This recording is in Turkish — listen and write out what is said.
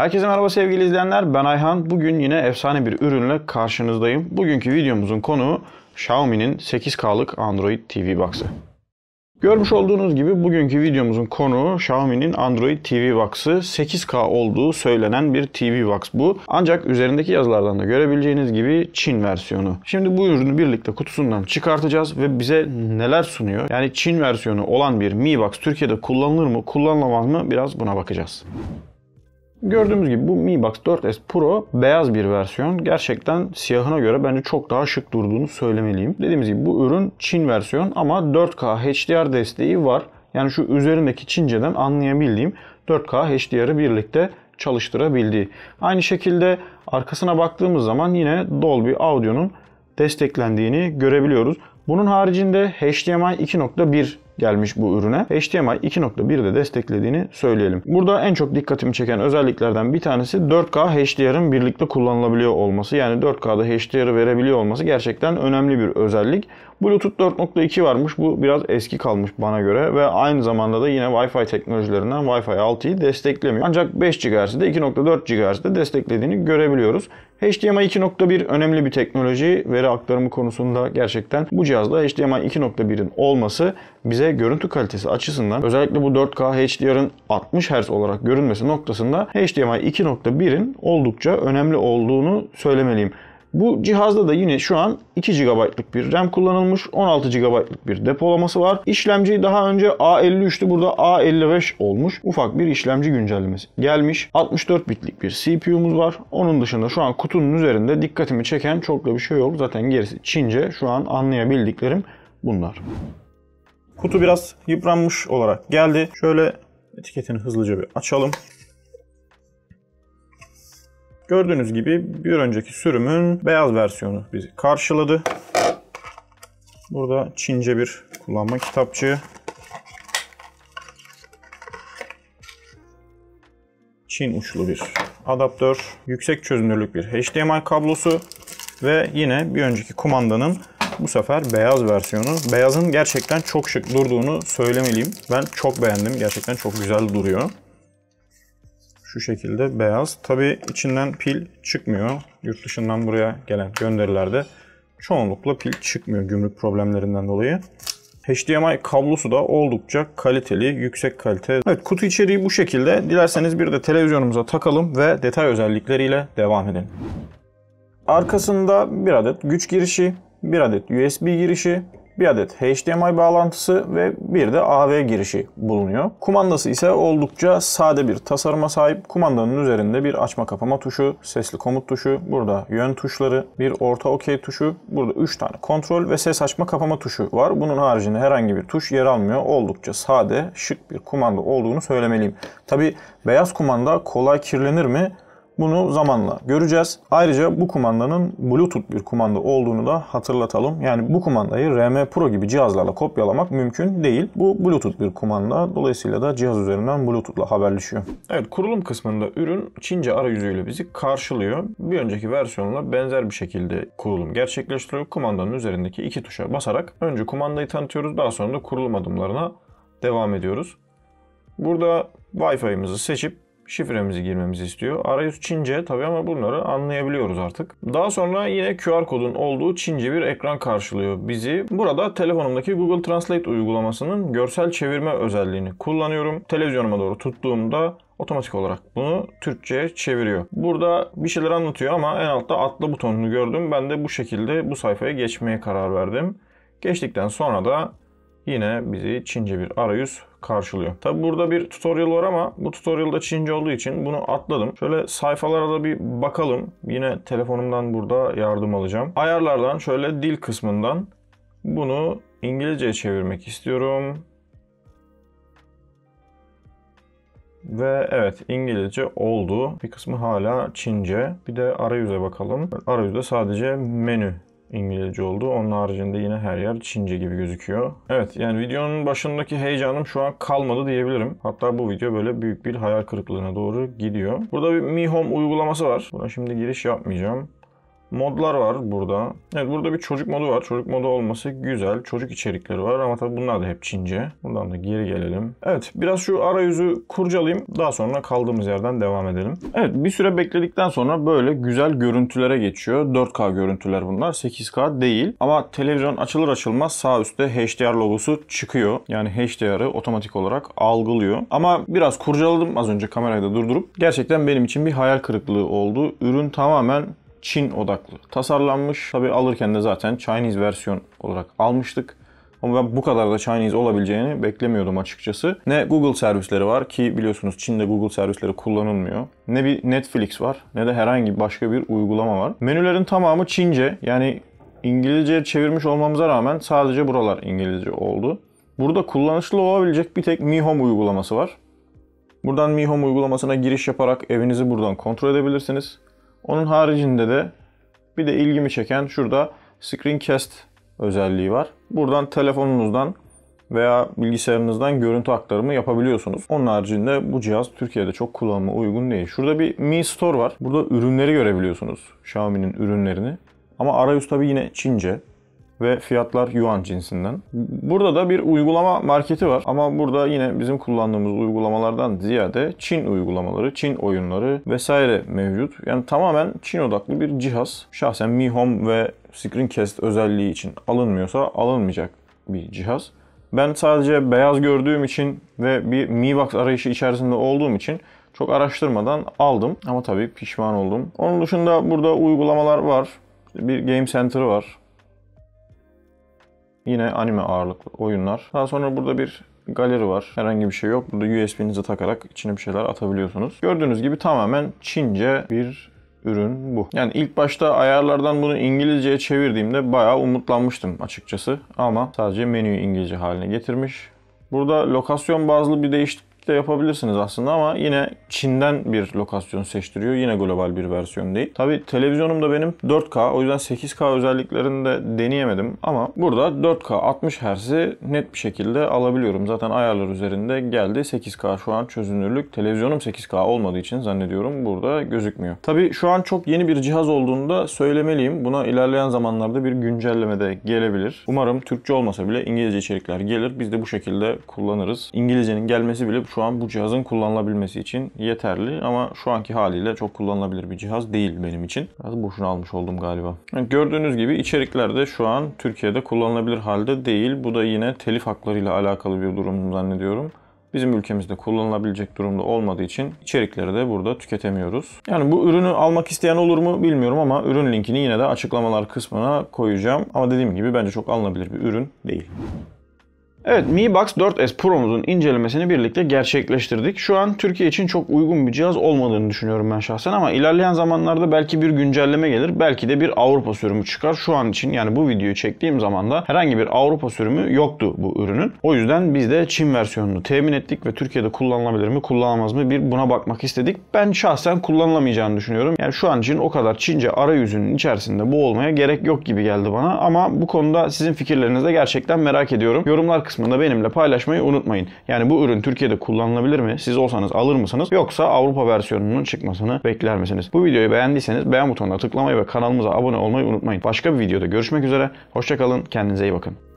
Herkese merhaba sevgili izleyenler. Ben Ayhan. Bugün yine efsane bir ürünle karşınızdayım. Bugünkü videomuzun konuğu Xiaomi'nin 8K'lık Android TV Box'ı. Görmüş olduğunuz gibi bugünkü videomuzun konuğu Xiaomi'nin Android TV Box'ı 8K olduğu söylenen bir TV Box bu. Ancak üzerindeki yazılardan da görebileceğiniz gibi Çin versiyonu. Şimdi bu ürünü birlikte kutusundan çıkartacağız ve bize neler sunuyor? Yani Çin versiyonu olan bir Mi Box Türkiye'de kullanılır mı, kullanılamaz mı? Biraz buna bakacağız. Gördüğümüz gibi bu Mi Box 4S Pro beyaz bir versiyon. Gerçekten siyahına göre bence çok daha şık durduğunu söylemeliyim. Dediğimiz gibi bu ürün Çin versiyon ama 4K HDR desteği var. Yani şu üzerindeki Çince'den anlayabildiğim 4K HDR'ı birlikte çalıştırabildiği. Aynı şekilde arkasına baktığımız zaman yine Dolby Audio'nun desteklendiğini görebiliyoruz. Bunun haricinde HDMI 2.1 gelmiş bu ürüne. HDMI 2.1'de desteklediğini söyleyelim. Burada en çok dikkatimi çeken özelliklerden bir tanesi 4K HDR'ın birlikte kullanılabiliyor olması. Yani 4K'da HDR'ı verebiliyor olması gerçekten önemli bir özellik. Bluetooth 4.2 varmış. Bu biraz eski kalmış bana göre ve aynı zamanda da yine Wi-Fi teknolojilerinden Wi-Fi 6'yı desteklemiyor. Ancak 5 GHz'de 2.4 GHz'de desteklediğini görebiliyoruz. HDMI 2.1 önemli bir teknoloji. Veri aktarımı konusunda gerçekten bu cihazda HDMI 2.1'in olması bize görüntü kalitesi açısından özellikle bu 4K HDR'ın 60 Hz olarak görünmesi noktasında HDMI 2.1'in oldukça önemli olduğunu söylemeliyim. Bu cihazda da yine şu an 2 GB'lık bir RAM kullanılmış. 16 GB'lık bir depolaması var. İşlemci daha önce A53'tü. Burada A55 olmuş. Ufak bir işlemci güncellemesi gelmiş. 64 bitlik bir CPU'muz var. Onun dışında şu an kutunun üzerinde dikkatimi çeken çok da bir şey yok. Zaten gerisi Çince. Şu an anlayabildiklerim bunlar. Kutu biraz yıpranmış olarak geldi. Şöyle etiketini hızlıca bir açalım. Gördüğünüz gibi bir önceki sürümün beyaz versiyonu bizi karşıladı. Burada Çince bir kullanma kitapçığı. Çin uçlu bir adaptör, yüksek çözünürlük bir HDMI kablosu ve yine bir önceki kumandanın bu sefer beyaz versiyonu. Beyazın gerçekten çok şık durduğunu söylemeliyim. Ben çok beğendim. Gerçekten çok güzel duruyor. Şu şekilde beyaz. Tabi içinden pil çıkmıyor. Yurt dışından buraya gelen gönderilerde çoğunlukla pil çıkmıyor gümrük problemlerinden dolayı. HDMI kablosu da oldukça kaliteli, yüksek kalite. Evet kutu içeriği bu şekilde. Dilerseniz bir de televizyonumuza takalım ve detay özellikleriyle devam edin. Arkasında bir adet güç girişi, bir adet USB girişi, bir adet HDMI bağlantısı ve bir de AV girişi bulunuyor. Kumandası ise oldukça sade bir tasarıma sahip. Kumandanın üzerinde bir açma kapama tuşu, sesli komut tuşu, burada yön tuşları, bir orta okey tuşu, burada 3 tane kontrol ve ses açma kapama tuşu var. Bunun haricinde herhangi bir tuş yer almıyor. Oldukça sade, şık bir kumanda olduğunu söylemeliyim. Tabi beyaz kumanda kolay kirlenir mi? Bunu zamanla göreceğiz. Ayrıca bu kumandanın Bluetooth bir kumanda olduğunu da hatırlatalım. Yani bu kumandayı RM Pro gibi cihazlarla kopyalamak mümkün değil. Bu Bluetooth bir kumanda. Dolayısıyla da cihaz üzerinden Bluetooth'la haberleşiyor. Evet kurulum kısmında ürün Çince arayüzüyle bizi karşılıyor. Bir önceki versiyonla benzer bir şekilde kurulum gerçekleştiriyor. Kumandanın üzerindeki iki tuşa basarak önce kumandayı tanıtıyoruz. Daha sonra da kurulum adımlarına devam ediyoruz. Burada Wi-Fi'mizi seçip şifremizi girmemizi istiyor. Arayüz Çince tabii ama bunları anlayabiliyoruz artık. Daha sonra yine QR kodun olduğu Çince bir ekran karşılıyor bizi. Burada telefonumdaki Google Translate uygulamasının görsel çevirme özelliğini kullanıyorum. Televizyonuma doğru tuttuğumda otomatik olarak bunu Türkçe'ye çeviriyor. Burada bir şeyler anlatıyor ama en altta atla butonunu gördüm. Ben de bu şekilde bu sayfaya geçmeye karar verdim. Geçtikten sonra da yine bizi Çince bir arayüz karşılıyor. Tabi burada bir tutorial var ama bu tutorial'da Çince olduğu için bunu atladım. Şöyle sayfalara da bir bakalım. Yine telefonumdan burada yardım alacağım. Ayarlardan şöyle dil kısmından bunu İngilizceye çevirmek istiyorum. Ve evet İngilizce oldu. Bir kısmı hala Çince. Bir de arayüze bakalım. Arayüzde sadece menü İngilizce oldu. Onun haricinde yine her yer Çince gibi gözüküyor. Evet yani videonun başındaki heyecanım şu an kalmadı diyebilirim. Hatta bu video böyle büyük bir hayal kırıklığına doğru gidiyor. Burada bir Mi Home uygulaması var. Buna şimdi giriş yapmayacağım. Modlar var burada. Evet burada bir çocuk modu var. Çocuk modu olması güzel. Çocuk içerikleri var ama tabii bunlar da hep Çince. Buradan da geri gelelim. Evet biraz şu arayüzü kurcalayayım. Daha sonra kaldığımız yerden devam edelim. Evet bir süre bekledikten sonra böyle güzel görüntülere geçiyor. 4K görüntüler bunlar. 8K değil. Ama televizyon açılır açılmaz sağ üstte HDR logosu çıkıyor. Yani HDR'ı otomatik olarak algılıyor. Ama biraz kurcaladım az önce kamerayı da durdurup. Gerçekten benim için bir hayal kırıklığı oldu. Ürün tamamen Çin odaklı tasarlanmış. Tabi alırken de zaten Chinese versiyon olarak almıştık. Ama ben bu kadar da Chinese olabileceğini beklemiyordum açıkçası. Ne Google servisleri var ki biliyorsunuz Çin'de Google servisleri kullanılmıyor. Ne bir Netflix var ne de herhangi başka bir uygulama var. Menülerin tamamı Çince yani İngilizce çevirmiş olmamıza rağmen sadece buralar İngilizce oldu. Burada kullanışlı olabilecek bir tek Mi Home uygulaması var. Buradan Mi Home uygulamasına giriş yaparak evinizi buradan kontrol edebilirsiniz. Onun haricinde de bir de ilgimi çeken şurada Screencast özelliği var. Buradan telefonunuzdan veya bilgisayarınızdan görüntü aktarımı yapabiliyorsunuz. Onun haricinde bu cihaz Türkiye'de çok kullanıma uygun değil. Şurada bir Mi Store var. Burada ürünleri görebiliyorsunuz. Xiaomi'nin ürünlerini. Ama arayüz tabii yine Çince ve fiyatlar yuan cinsinden. Burada da bir uygulama marketi var ama burada yine bizim kullandığımız uygulamalardan ziyade Çin uygulamaları, Çin oyunları vesaire mevcut. Yani tamamen Çin odaklı bir cihaz. Şahsen Mi Home ve Screencast özelliği için alınmıyorsa alınmayacak bir cihaz. Ben sadece beyaz gördüğüm için ve bir Mi Box arayışı içerisinde olduğum için çok araştırmadan aldım ama tabii pişman oldum. Onun dışında burada uygulamalar var. Bir Game Center var. Yine anime ağırlıklı oyunlar. Daha sonra burada bir galeri var. Herhangi bir şey yok. Burada USB'nizi takarak içine bir şeyler atabiliyorsunuz. Gördüğünüz gibi tamamen Çince bir ürün bu. Yani ilk başta ayarlardan bunu İngilizceye çevirdiğimde bayağı umutlanmıştım açıkçası. Ama sadece menüyü İngilizce haline getirmiş. Burada lokasyon bazlı bir değişiklik de yapabilirsiniz aslında ama yine Çin'den bir lokasyon seçtiriyor. Yine global bir versiyon değil. Tabi televizyonum da benim 4K o yüzden 8K özelliklerini de deneyemedim ama burada 4K 60 Hz'i net bir şekilde alabiliyorum. Zaten ayarlar üzerinde geldi 8K şu an çözünürlük. Televizyonum 8K olmadığı için zannediyorum burada gözükmüyor. Tabi şu an çok yeni bir cihaz olduğunda söylemeliyim. Buna ilerleyen zamanlarda bir güncelleme de gelebilir. Umarım Türkçe olmasa bile İngilizce içerikler gelir. Biz de bu şekilde kullanırız. İngilizcenin gelmesi bile şu an bu cihazın kullanılabilmesi için yeterli ama şu anki haliyle çok kullanılabilir bir cihaz değil benim için. Biraz boşuna almış oldum galiba. Yani gördüğünüz gibi içerikler de şu an Türkiye'de kullanılabilir halde değil. Bu da yine telif haklarıyla alakalı bir durum zannediyorum bizim ülkemizde kullanılabilecek durumda olmadığı için içerikleri de burada tüketemiyoruz. Yani bu ürünü almak isteyen olur mu bilmiyorum ama ürün linkini yine de açıklamalar kısmına koyacağım. Ama dediğim gibi bence çok alınabilir bir ürün değil. Evet Mi Box 4S Pro'muzun incelemesini birlikte gerçekleştirdik. Şu an Türkiye için çok uygun bir cihaz olmadığını düşünüyorum ben şahsen ama ilerleyen zamanlarda belki bir güncelleme gelir. Belki de bir Avrupa sürümü çıkar. Şu an için yani bu videoyu çektiğim zaman da herhangi bir Avrupa sürümü yoktu bu ürünün. O yüzden biz de Çin versiyonunu temin ettik ve Türkiye'de kullanılabilir mi kullanılamaz mı bir buna bakmak istedik. Ben şahsen kullanılamayacağını düşünüyorum. Yani şu an için o kadar Çince arayüzünün içerisinde bu olmaya gerek yok gibi geldi bana ama bu konuda sizin fikirlerinizi de gerçekten merak ediyorum. Yorumlar kısmında benimle paylaşmayı unutmayın. Yani bu ürün Türkiye'de kullanılabilir mi? Siz olsanız alır mısınız? Yoksa Avrupa versiyonunun çıkmasını bekler misiniz? Bu videoyu beğendiyseniz beğen butonuna tıklamayı ve kanalımıza abone olmayı unutmayın. Başka bir videoda görüşmek üzere. Hoşçakalın. Kendinize iyi bakın.